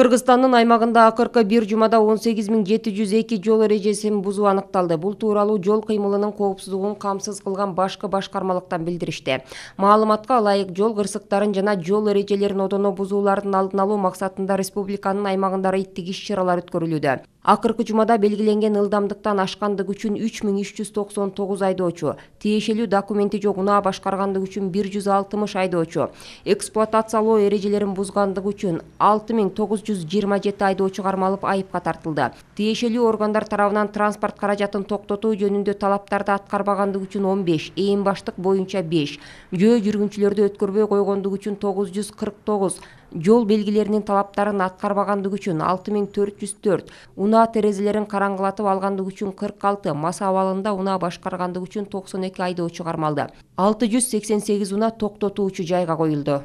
кыргызстандын аймагында акыркы бир жумада он сегиз миң жети жүз эки жол эрежесин бузуу аныкталды бул тууралуу жол кыймылынын коопсуздугун камсыз кылган башкы башкармалыктан билдиришти маалыматка ылайык жол кырсыктарын жана жол эрежелерин одоно бузуулардын алдын алуу максатында республиканын аймагында рейдтик иш чаралар өткөрүлүүдө акыркы жумада белгиленген ылдамдыктан ашкандык үчүн үч миң үч жүз токсон тогуз айдоочу тиешелүү документи жок унаа башкаргандык үчүн бир жүз алтымыш айдоочу эксплуатациялоо эрежелерин бузгандык үчүн алты миң тогуз жүз жыйырма жети айдоочу кармалып айыпка тартылды тиешелүү органдар тарабынан транспорт каражатын токтотуу жөнүндө талаптарды аткарбагандык үчүн он беш ээн баштык боюнча беш жөө жүргүнчүлөрдү өткөрбөй койгондук үчүн тогуз жүз кырк тогуз жол белгилеринин талаптарын аткарбагандыгы үчүн алты миң төрт жүз төрт унаа терезелерин караңгылатып алгандыгы үчүн кырк алты мас абалында унаа башкаргандыгы үчүн токсон эки айдоочу кармалды алты жүз сексен сегиз унаа токтотуучу жайга коюлду